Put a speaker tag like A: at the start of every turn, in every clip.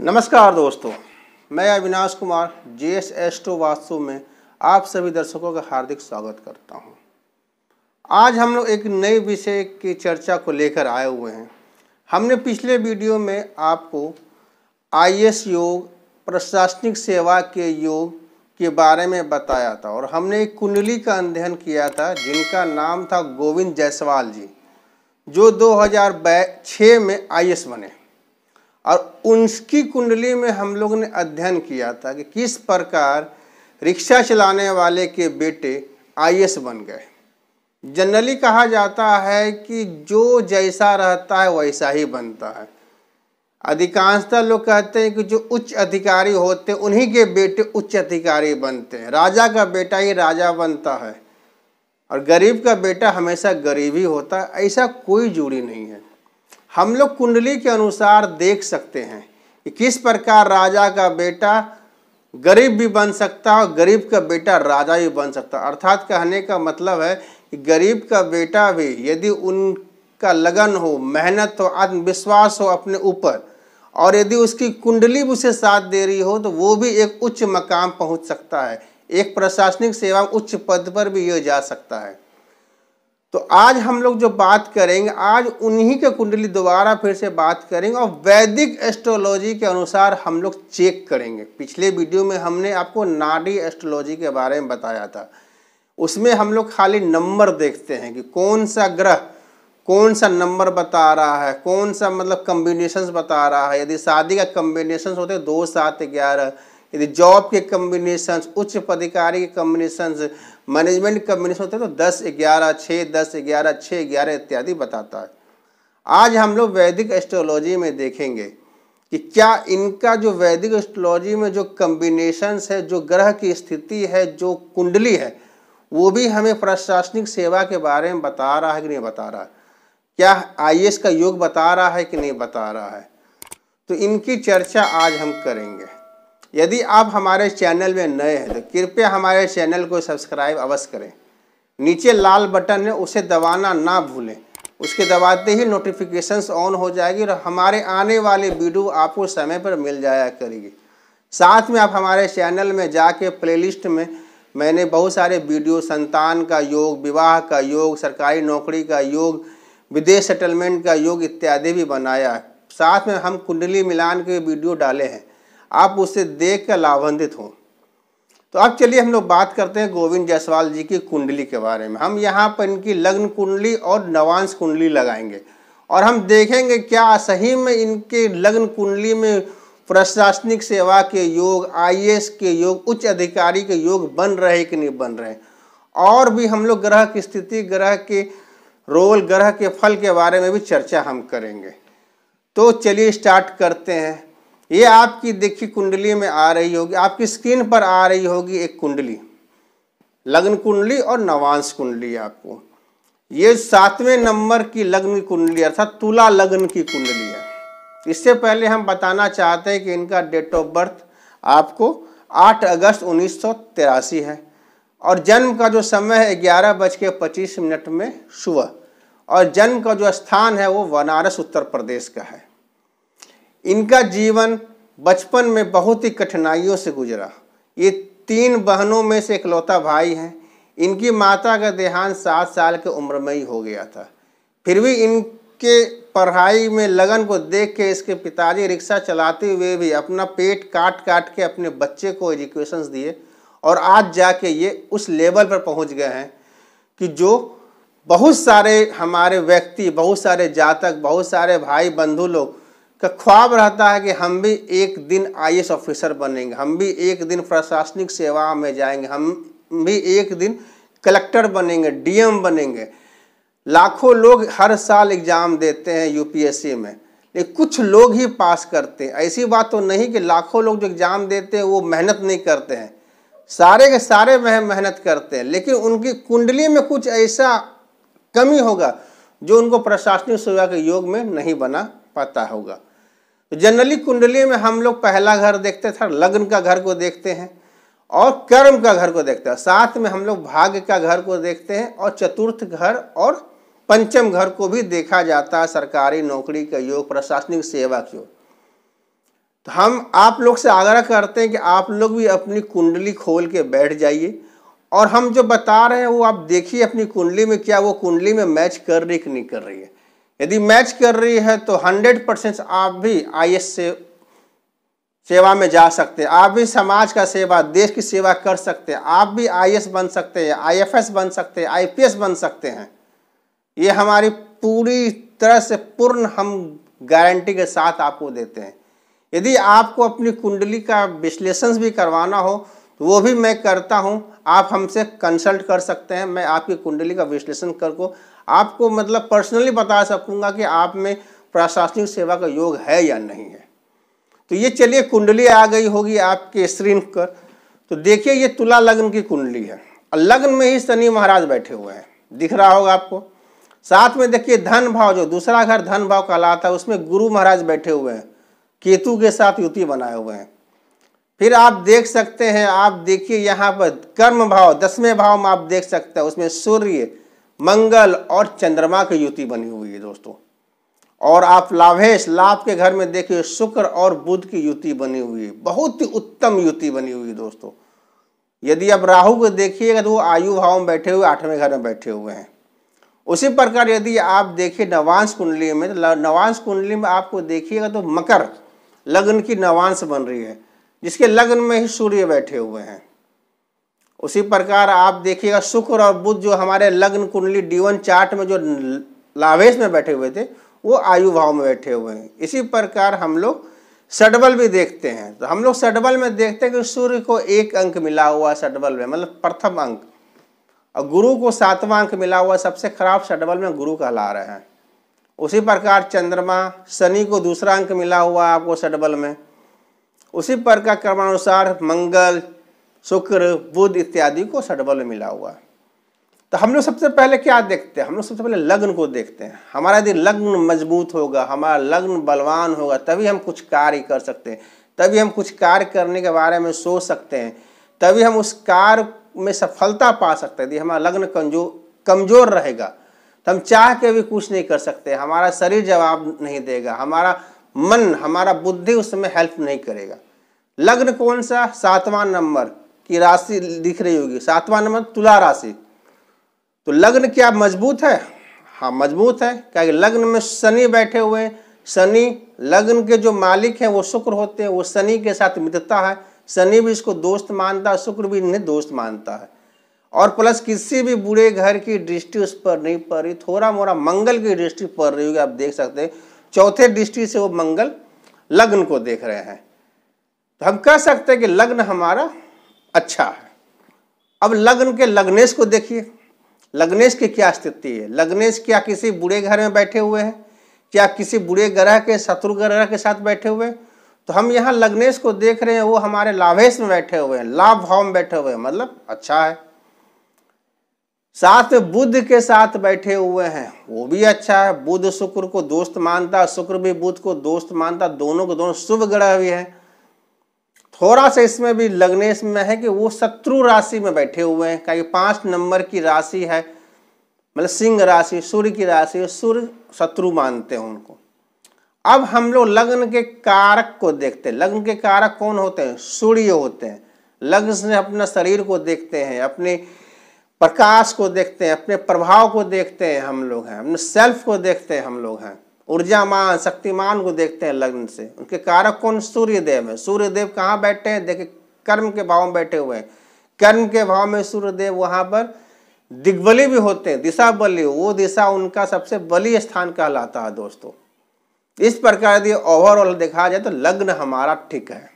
A: नमस्कार दोस्तों मैं Avinash Kumar J S Astro Vastu में आप सभी दर्शकों का हार्दिक स्वागत करता हूं। आज हम लोग एक नए विषय की चर्चा को लेकर आए हुए हैं हमने पिछले वीडियो में आपको आई एस योग प्रशासनिक सेवा के योग के बारे में बताया था और हमने एक कुंडली का अध्ययन किया था जिनका नाम था गोविंद जायसवाल जी जो 2006 में आई बने और उनकी कुंडली में हम लोग ने अध्ययन किया था कि किस प्रकार रिक्शा चलाने वाले के बेटे आईएएस बन गए जनरली कहा जाता है कि जो जैसा रहता है वैसा ही बनता है अधिकांशतः लोग कहते हैं कि जो उच्च अधिकारी होते हैं उन्हीं के बेटे उच्च अधिकारी बनते हैं राजा का बेटा ही राजा बनता है और गरीब का बेटा हमेशा गरीब ही होता है ऐसा कोई जुड़ी नहीं है हम लोग कुंडली के अनुसार देख सकते हैं कि किस प्रकार राजा का बेटा गरीब भी बन सकता है और गरीब का बेटा राजा भी बन सकता है अर्थात कहने का मतलब है कि गरीब का बेटा भी यदि उनका लगन हो मेहनत हो आत्मविश्वास हो अपने ऊपर और यदि उसकी कुंडली भी उसे साथ दे रही हो तो वो भी एक उच्च मकाम पहुंच सकता है एक प्रशासनिक सेवा उच्च पद पर भी यह जा सकता है तो आज हम लोग जो बात करेंगे आज उन्हीं के कुंडली दोबारा फिर से बात करेंगे और वैदिक एस्ट्रोलॉजी के अनुसार हम लोग चेक करेंगे पिछले वीडियो में हमने आपको नाडी एस्ट्रोलॉजी के बारे में बताया था उसमें हम लोग खाली नंबर देखते हैं कि कौन सा ग्रह कौन सा नंबर बता रहा है कौन सा मतलब कम्बिनेशन बता रहा है यदि शादी का कम्बिनेशन होते दो सात ग्यारह यदि जॉब के कम्बिनेशन उच्च पदाधिकारी के कम्बिनेशन मैनेजमेंट का मिनिस्टर होता है तो दस ग्यारह छः दस ग्यारह छः ग्यारह इत्यादि बताता है आज हम लोग वैदिक एस्ट्रोलॉजी में देखेंगे कि क्या इनका जो वैदिक एस्ट्रोलॉजी में जो कम्बिनेशंस है जो ग्रह की स्थिति है जो कुंडली है वो भी हमें प्रशासनिक सेवा के बारे में बता रहा है कि नहीं बता रहा है क्या आई का योग बता रहा है कि नहीं बता रहा है तो इनकी चर्चा आज हम करेंगे यदि आप हमारे चैनल में नए हैं तो कृपया हमारे चैनल को सब्सक्राइब अवश्य करें नीचे लाल बटन है उसे दबाना ना भूलें उसके दबाते ही नोटिफिकेशंस ऑन हो जाएगी और हमारे आने वाले वीडियो आपको समय पर मिल जाया करेगी साथ में आप हमारे चैनल में जाके प्लेलिस्ट में मैंने बहुत सारे वीडियो संतान का योग विवाह का योग सरकारी नौकरी का योग विदेश सेटलमेंट का योग इत्यादि भी बनाया है साथ में हम कुंडली मिलान के वीडियो डाले हैं आप उसे देख कर लाभान्वित हों तो अब चलिए हम लोग बात करते हैं गोविंद जायसवाल जी की कुंडली के बारे में हम यहाँ पर इनकी लग्न कुंडली और नवांश कुंडली लगाएंगे और हम देखेंगे क्या सही में इनके लग्न कुंडली में प्रशासनिक सेवा के योग आईएएस के योग उच्च अधिकारी के योग बन रहे कि नहीं बन रहे और भी हम लोग ग्रह की स्थिति ग्रह के रोल ग्रह के फल के बारे में भी चर्चा हम करेंगे तो चलिए स्टार्ट करते हैं ये आपकी देखी कुंडली में आ रही होगी आपकी स्क्रीन पर आ रही होगी एक कुंडली लग्न कुंडली और नवांश कुंडली आपको ये सातवें नंबर की लग्न कुंडली अर्थात तुला लग्न की कुंडली है इससे पहले हम बताना चाहते हैं कि इनका डेट ऑफ बर्थ आपको 8 अगस्त उन्नीस है और जन्म का जो समय है ग्यारह बज के पच्चीस मिनट में सुबह और जन्म का जो स्थान है वो बनारस उत्तर प्रदेश का है इनका जीवन बचपन में बहुत ही कठिनाइयों से गुजरा ये तीन बहनों में से इकलौता भाई हैं इनकी माता का देहांत सात साल के उम्र में ही हो गया था फिर भी इनके पढ़ाई में लगन को देख के इसके पिताजी रिक्शा चलाते हुए भी अपना पेट काट काट के अपने बच्चे को एजुकेशन दिए और आज जाके ये उस लेवल पर पहुंच गए हैं कि जो बहुत सारे हमारे व्यक्ति बहुत सारे जातक बहुत सारे भाई बंधु लोग का ख्वाब रहता है कि हम भी एक दिन आई ऑफिसर बनेंगे हम भी एक दिन प्रशासनिक सेवा में जाएंगे हम भी एक दिन कलेक्टर बनेंगे डीएम बनेंगे लाखों लोग हर साल एग्ज़ाम देते हैं यूपीएससी में लेकिन कुछ लोग ही पास करते हैं ऐसी बात तो नहीं कि लाखों लोग जो एग्ज़ाम देते हैं वो मेहनत नहीं करते हैं सारे के सारे वह मेहनत करते हैं लेकिन उनकी कुंडली में कुछ ऐसा कमी होगा जो उनको प्रशासनिक सेवा के योग में नहीं बना पाता होगा तो जनरली कुंडली में हम लोग पहला घर देखते थे लग्न का घर को देखते हैं और कर्म का घर को देखते हैं साथ में हम लोग भाग्य का घर को देखते हैं और चतुर्थ घर और पंचम घर को भी देखा जाता है सरकारी नौकरी का योग प्रशासनिक सेवा के योग तो हम आप लोग से आग्रह करते हैं कि आप लोग भी अपनी कुंडली खोल के बैठ जाइए और हम जो बता रहे हैं वो आप देखिए अपनी कुंडली में क्या वो कुंडली में मैच कर रही कि नहीं कर रही है यदि मैच कर रही है तो 100 परसेंट आप भी आई से सेवा में जा सकते हैं आप भी समाज का सेवा देश की सेवा कर सकते हैं आप भी आई बन सकते हैं एस बन सकते हैं एस बन सकते हैं ये हमारी पूरी तरह से पूर्ण हम गारंटी के साथ आपको देते हैं यदि आपको अपनी कुंडली का विश्लेषण भी करवाना हो तो वो भी मैं करता हूँ आप हमसे कंसल्ट कर सकते हैं मैं आपकी कुंडली का विश्लेषण करको आपको मतलब पर्सनली बता सकूँगा कि आप में प्रशासनिक सेवा का योग है या नहीं है तो ये चलिए कुंडली आ गई होगी आपके स्क्रीन पर तो देखिए ये तुला लग्न की कुंडली है और लग्न में ही शनि महाराज बैठे हुए हैं दिख रहा होगा आपको साथ में देखिए धन भाव जो दूसरा घर धन भाव कहलाता है उसमें गुरु महाराज बैठे हुए हैं केतु के साथ युति बनाए हुए हैं फिर आप देख सकते हैं आप देखिए यहाँ पर कर्म भाव दसवें भाव में आप देख सकते हैं उसमें सूर्य मंगल और चंद्रमा की युति बनी हुई है दोस्तों और आप लाभेश लाभ के घर में देखिए शुक्र और बुध की युति बनी हुई है बहुत ही उत्तम युति बनी हुई है दोस्तों यदि आप राहु को देखिएगा तो वो आयु भाव में बैठे हुए आठवें घर में बैठे हुए हैं उसी प्रकार यदि आप देखिए नवांश कुंडली में तो नवांश कुंडली में आपको देखिएगा तो मकर लग्न की नवांश बन रही है जिसके लग्न में ही सूर्य बैठे हुए हैं उसी प्रकार आप देखिएगा शुक्र और बुध जो हमारे लग्न कुंडली डीवन चार्ट में जो लावेश में बैठे हुए थे वो आयु भाव में बैठे हुए हैं इसी प्रकार हम लोग सडबल भी देखते हैं तो हम लोग सडबल में देखते हैं कि सूर्य को एक अंक मिला हुआ सडबल में मतलब प्रथम अंक और गुरु को सातवां अंक मिला हुआ सबसे खराब सडबल में गुरु कहला रहे हैं उसी प्रकार चंद्रमा शनि को दूसरा अंक मिला हुआ आपको सडबल में उसी पर का क्रमानुसार मंगल शुक्र बुध इत्यादि को सटबल मिला हुआ तो हम लोग सबसे पहले क्या देखते हैं हम लोग सबसे पहले लग्न को देखते हैं हमारा यदि लग्न मजबूत होगा हमारा लग्न बलवान होगा तभी हम कुछ कार्य कर सकते हैं तभी हम कुछ कार्य करने के बारे में सोच सकते हैं तभी हम उस कार्य में सफलता पा सकते हैं यदि हमारा लग्न कमजोर कमजोर रहेगा तो हम चाह के भी कुछ नहीं कर सकते हमारा शरीर जवाब नहीं देगा हमारा मन हमारा बुद्धि उसमें हेल्प नहीं करेगा लग्न कौन सा सातवां नंबर की राशि दिख रही होगी सातवां नंबर तुला राशि तो लग्न क्या मजबूत है हाँ मजबूत है क्या लग्न में शनि बैठे हुए शनि लग्न के जो मालिक हैं वो शुक्र होते हैं वो शनि के साथ मित्रता है शनि भी इसको दोस्त मानता है शुक्र भी इन्हें दोस्त मानता है और प्लस किसी भी बुरे घर की दृष्टि उस पर नहीं पड़ रही थोड़ा मोरा मंगल की दृष्टि पड़ रही होगी आप देख सकते हैं चौथे दृष्टि से वो मंगल लग्न को देख रहे हैं तो हम कह सकते हैं कि लग्न हमारा अच्छा है अब लग्न के लग्नेश को देखिए लग्नेश की क्या स्थिति है लग्नेश क्या किसी बुरे घर में बैठे हुए हैं क्या किसी बुरे ग्रह के शत्रु ग्रह के साथ बैठे हुए हैं तो हम यहाँ लग्नेश को देख रहे हैं वो हमारे लाभेश में बैठे हुए हैं लाभ भाव में बैठे हुए हैं मतलब अच्छा है साथ बुद्ध के साथ बैठे हुए हैं वो भी अच्छा है बुद्ध शुक्र को दोस्त मानता शुक्र भी बुद्ध को दोस्त मानता दोनों को दोनों शुभ ग्रह भी है थोड़ा सा इसमें भी लगने में है कि वो शत्रु राशि में बैठे हुए हैं क्या पांच नंबर की राशि है मतलब सिंह राशि सूर्य की राशि सूर्य शत्रु मानते हैं उनको अब हम लोग लग्न के कारक को देखते हैं लग्न के कारक कौन होते हैं सूर्य होते हैं लग्न से अपना शरीर को देखते हैं अपने प्रकाश को देखते हैं अपने प्रभाव को देखते हैं हम लोग हैं अपने सेल्फ को देखते हैं हम लोग हैं ऊर्जामान शक्तिमान को देखते हैं लग्न से उनके कारक कौन सूर्यदेव है सूर्यदेव कहाँ बैठे हैं देखे कर्म के भाव में बैठे हुए हैं कर्म के भाव में सूर्यदेव वहाँ पर दिग्बली भी होते हैं दिशा बलि वो दिशा उनका सबसे बली स्थान कहलाता है दोस्तों इस प्रकार यदि ओवरऑल देखा जाए तो लग्न हमारा ठीक है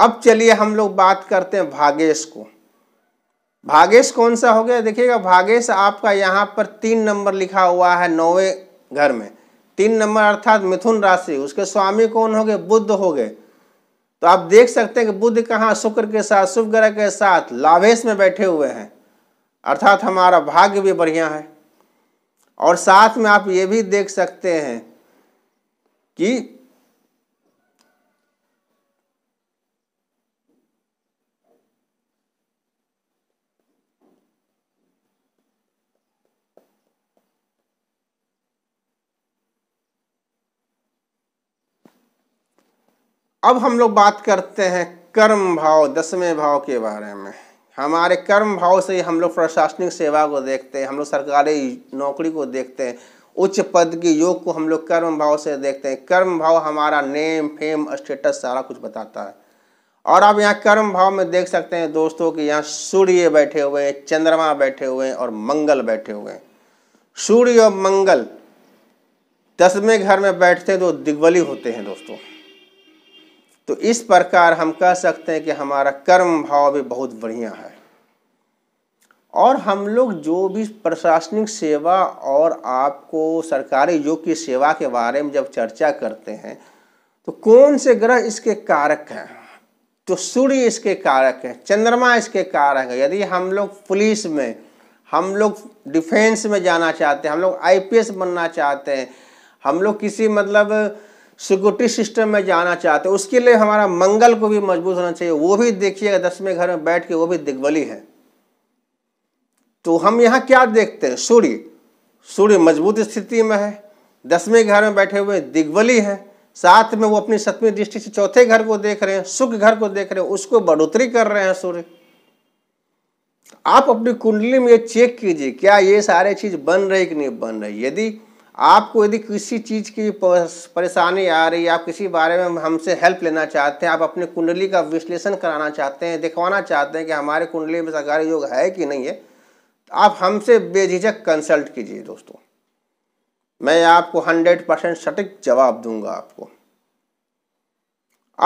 A: अब चलिए हम लोग बात करते हैं भागेश को भागेश कौन सा हो गया देखिएगा भागेश आपका यहाँ पर तीन नंबर लिखा हुआ है नौवे घर में तीन नंबर अर्थात मिथुन राशि उसके स्वामी कौन हो गए बुद्ध हो गए तो आप देख सकते हैं कि बुद्ध कहाँ शुक्र के साथ शुभ ग्रह के साथ लाभेश में बैठे हुए हैं अर्थात हमारा भाग्य भी बढ़िया है और साथ में आप ये भी देख सकते हैं कि अब हम लोग बात करते हैं कर्म भाव दसवें भाव के बारे में हमारे कर्म भाव से हम लोग प्रशासनिक सेवा को देखते हैं हम लोग सरकारी नौकरी को देखते हैं उच्च पद के योग को हम लोग कर्म भाव से देखते हैं कर्म भाव हमारा नेम फेम स्टेटस सारा कुछ बताता है और आप यहाँ कर्म भाव में देख सकते हैं दोस्तों कि यहाँ सूर्य बैठे हुए हैं चंद्रमा बैठे हुए हैं और मंगल बैठे हुए हैं सूर्य और मंगल दसवें घर में बैठते हैं तो दिग्वली होते हैं दोस्तों तो इस प्रकार हम कह सकते हैं कि हमारा कर्म भाव भी बहुत बढ़िया है और हम लोग जो भी प्रशासनिक सेवा और आपको सरकारी योग की सेवा के बारे में जब चर्चा करते हैं तो कौन से ग्रह इसके कारक हैं तो सूर्य इसके कारक हैं चंद्रमा इसके कारक है यदि हम लोग पुलिस में हम लोग डिफेंस में जाना चाहते हैं हम लोग आईपीएस बनना चाहते हैं हम लोग किसी मतलब सिक्योरिटी सिस्टम में जाना चाहते हैं उसके लिए हमारा मंगल को भी मजबूत होना चाहिए वो भी देखिएगा दसवें घर में बैठ के वो भी दिग्बली है तो हम यहाँ क्या देखते हैं सूर्य सूर्य मजबूत स्थिति में है दसवें घर में बैठे हुए दिग्बली हैं साथ में वो अपनी सतवीं दृष्टि से चौथे घर को देख रहे हैं सुख घर को देख रहे हैं उसको बढ़ोतरी कर रहे हैं सूर्य आप अपनी कुंडली में ये चेक कीजिए क्या ये सारे चीज बन रही कि नहीं बन रही यदि आपको यदि किसी चीज़ की परेशानी आ रही है आप किसी बारे में हमसे हेल्प लेना चाहते हैं आप अपने कुंडली का विश्लेषण कराना चाहते हैं दिखवाना चाहते हैं कि हमारे कुंडली में सरकारी योग है कि नहीं है तो आप हमसे बेझिझक कंसल्ट कीजिए दोस्तों मैं आपको हंड्रेड परसेंट सटीक जवाब दूंगा आपको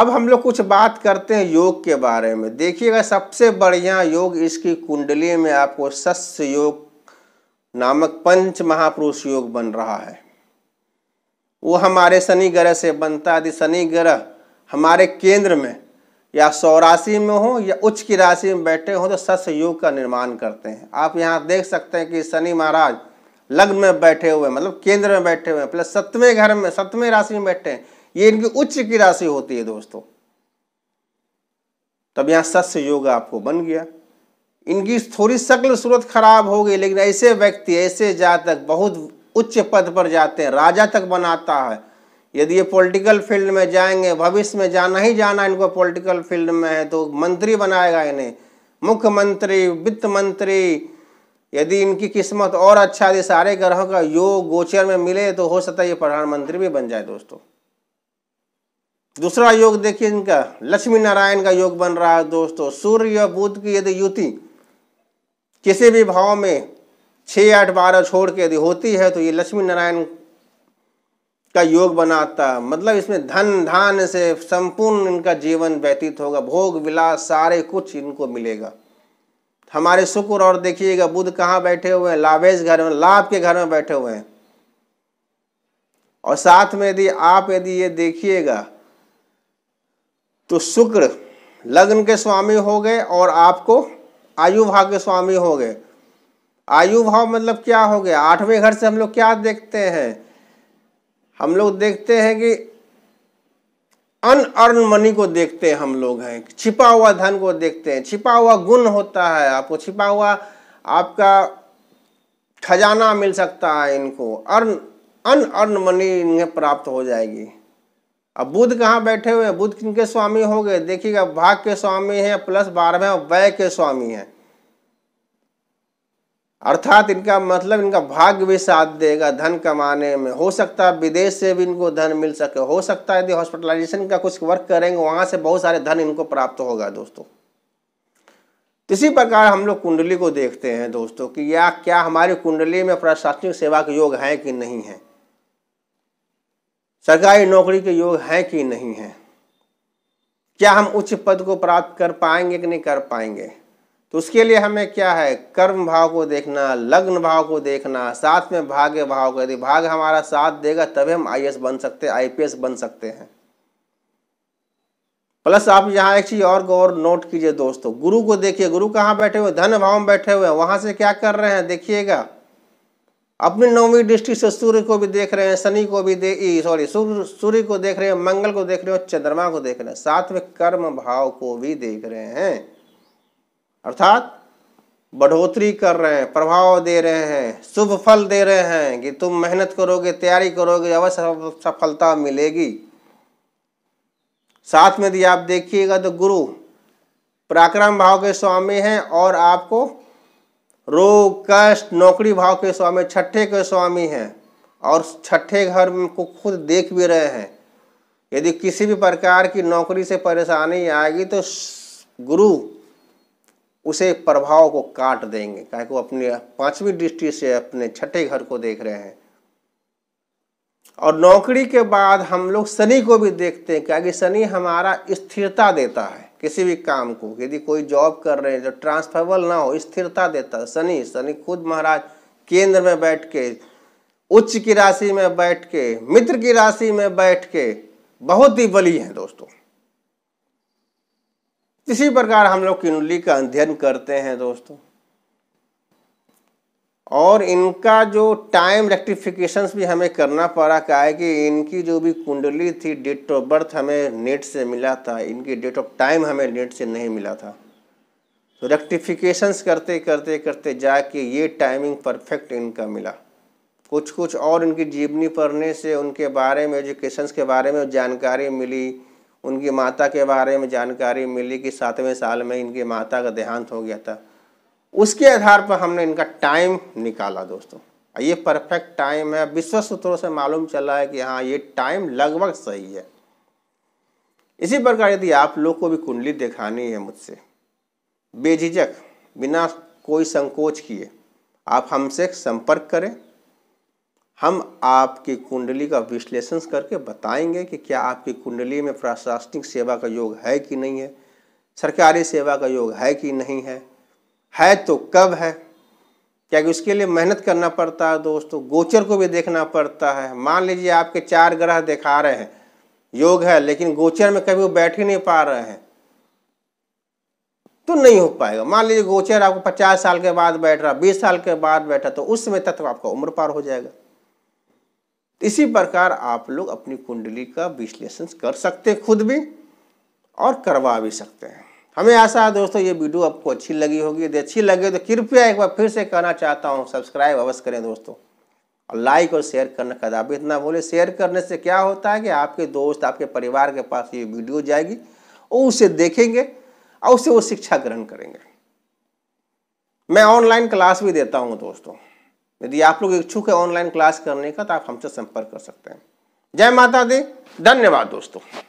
A: अब हम लोग कुछ बात करते हैं योग के बारे में देखिएगा सबसे बढ़िया योग इसकी कुंडली में आपको सस्य योग नामक पंच महापुरुष योग बन रहा है वो हमारे शनि ग्रह से बनता यदि शनि ग्रह हमारे केंद्र में या सौ राशि में हो या उच्च की राशि में बैठे हो तो सस योग का निर्माण करते हैं आप यहाँ देख सकते हैं कि शनि महाराज लग्न में बैठे हुए मतलब केंद्र में बैठे हुए प्लस मतलब सतवें घर में सतवें राशि में बैठे हैं ये इनकी उच्च की राशि होती है दोस्तों तब यहाँ सस्य योग आपको बन गया इनकी थोड़ी शक्ल सूरत खराब हो गई लेकिन ऐसे व्यक्ति ऐसे जातक बहुत उच्च पद पर जाते हैं राजा तक बनाता है यदि ये पॉलिटिकल फील्ड में जाएंगे भविष्य में जाना ही जाना इनको पॉलिटिकल फील्ड में है तो मंत्री बनाएगा इन्हें मुख्यमंत्री वित्त मंत्री यदि इनकी किस्मत और अच्छा यदि सारे ग्रहों का योग गोचर में मिले तो हो सकता है ये प्रधानमंत्री भी बन जाए दोस्तों दूसरा योग देखिए इनका लक्ष्मी नारायण का योग बन रहा है दोस्तों सूर्य और बुध की यदि युति किसी भी भाव में छः आठ बारह छोड़ के यदि होती है तो ये लक्ष्मी नारायण का योग बनाता मतलब इसमें धन धान से संपूर्ण इनका जीवन व्यतीत होगा भोग विलास सारे कुछ इनको मिलेगा हमारे शुक्र और देखिएगा बुद्ध कहाँ बैठे हुए हैं लाभेज घर में लाभ के घर में बैठे हुए हैं और साथ में यदि आप यदि ये देखिएगा तो शुक्र लग्न के स्वामी हो गए और आपको आयु भाव के स्वामी हो गए आयु भाव मतलब क्या हो गया आठवें घर से हम लोग क्या देखते हैं हम लोग देखते हैं कि अन अर्न मनी को देखते हैं हम लोग हैं छिपा हुआ धन को देखते हैं छिपा हुआ गुण होता है आपको छिपा हुआ आपका खजाना मिल सकता है इनको अर्न अन अर्न मनी इन्हें प्राप्त हो जाएगी अब बुद्ध कहाँ बैठे हुए हैं बुद्ध किन के स्वामी हो गए देखिएगा भाग के स्वामी हैं प्लस बारहवें और वय के स्वामी हैं अर्थात इनका मतलब इनका भाग्य भी साथ देगा धन कमाने में हो सकता है विदेश से भी इनको धन मिल सके हो सकता है यदि हॉस्पिटलाइजेशन का कुछ वर्क करेंगे वहाँ से बहुत सारे धन इनको प्राप्त होगा दोस्तों इसी प्रकार हम लोग कुंडली को देखते हैं दोस्तों कि या क्या हमारी कुंडली में प्रशासनिक सेवा के योग है कि नहीं है सरकारी नौकरी के योग हैं कि नहीं हैं क्या हम उच्च पद को प्राप्त कर पाएंगे कि नहीं कर पाएंगे तो उसके लिए हमें क्या है कर्म भाव को देखना लग्न भाव को देखना साथ में भाग्य भाव को यदि भाग्य हमारा साथ देगा तभी हम आई बन सकते हैं आई बन सकते हैं प्लस आप यहाँ एक चीज़ और गौर नोट कीजिए दोस्तों गुरु को देखिए गुरु कहाँ बैठे हुए धन भाव में बैठे हुए हैं वहाँ से क्या कर रहे हैं देखिएगा अपनी नौवीं दृष्टि से सूर्य को भी देख रहे हैं शनि को भी दे सॉरी सूर्य सूर्य को देख रहे हैं मंगल को देख रहे हैं चंद्रमा को देख रहे हैं साथ में कर्म भाव को भी देख रहे हैं अर्थात बढ़ोतरी कर रहे हैं प्रभाव दे रहे हैं शुभ फल दे रहे हैं कि तुम मेहनत करोगे तैयारी करोगे अवश्य सफलता मिलेगी साथ में यदि आप देखिएगा तो गुरु पराक्रम भाव के स्वामी हैं और आपको रोग कष्ट नौकरी भाव के स्वामी छठे के स्वामी हैं और छठे घर को खुद देख भी रहे हैं यदि किसी भी प्रकार की नौकरी से परेशानी आएगी तो गुरु उसे प्रभाव को काट देंगे क्या को अपने पांचवी दृष्टि से अपने छठे घर को देख रहे हैं और नौकरी के बाद हम लोग शनि को भी देखते हैं कि शनि हमारा स्थिरता देता है किसी भी काम को यदि कोई जॉब कर रहे हैं जो तो ट्रांसफरेबल ना हो स्थिरता देता है शनि शनि खुद महाराज केंद्र में बैठ के उच्च की राशि में बैठ के मित्र की राशि में बैठ के बहुत ही बली हैं दोस्तों इसी प्रकार हम लोग किनुली का अध्ययन करते हैं दोस्तों और इनका जो टाइम रेक्टिफिकेशन भी हमें करना पड़ा का है कि इनकी जो भी कुंडली थी डेट ऑफ बर्थ हमें नेट से मिला था इनकी डेट ऑफ टाइम हमें नेट से नहीं मिला था तो रेक्टिफिकेशंस करते करते करते जाके ये टाइमिंग परफेक्ट इनका मिला कुछ कुछ और इनकी जीवनी पढ़ने से उनके बारे में एजुकेशन के बारे में जानकारी मिली उनकी माता के बारे में जानकारी मिली कि सातवें साल में इनकी माता का देहांत हो गया था उसके आधार पर हमने इनका टाइम निकाला दोस्तों ये परफेक्ट टाइम है विश्व सूत्रों से मालूम चला है कि हाँ ये टाइम लगभग सही है इसी प्रकार यदि आप लोग को भी कुंडली दिखानी है मुझसे बेझिझक बिना कोई संकोच किए आप हमसे संपर्क करें हम आपकी कुंडली का विश्लेषण करके बताएंगे कि क्या आपकी कुंडली में प्रशासनिक सेवा का योग है कि नहीं है सरकारी सेवा का योग है कि नहीं है है तो कब है क्या कि उसके लिए मेहनत करना पड़ता है दोस्तों गोचर को भी देखना पड़ता है मान लीजिए आपके चार ग्रह दिखा रहे हैं योग है लेकिन गोचर में कभी वो बैठ ही नहीं पा रहे हैं तो नहीं हो पाएगा मान लीजिए गोचर आपको पचास साल के बाद बैठ रहा बीस साल के बाद बैठा तो उस समय तत्व आपका उम्र पार हो जाएगा इसी प्रकार आप लोग अपनी कुंडली का विश्लेषण कर सकते हैं खुद भी और करवा भी सकते हैं हमें आशा है दोस्तों ये वीडियो आपको अच्छी लगी होगी यदि अच्छी लगे तो कृपया एक बार फिर से कहना चाहता हूँ सब्सक्राइब अवश्य करें दोस्तों और लाइक और शेयर करना भी इतना बोले शेयर करने से क्या होता है कि आपके दोस्त आपके परिवार के पास ये वीडियो जाएगी वो उसे देखेंगे और उसे वो शिक्षा ग्रहण करेंगे मैं ऑनलाइन क्लास भी देता हूँ दोस्तों यदि आप लोग इच्छुक है ऑनलाइन क्लास करने का तो आप हमसे संपर्क कर सकते हैं जय माता दी धन्यवाद दोस्तों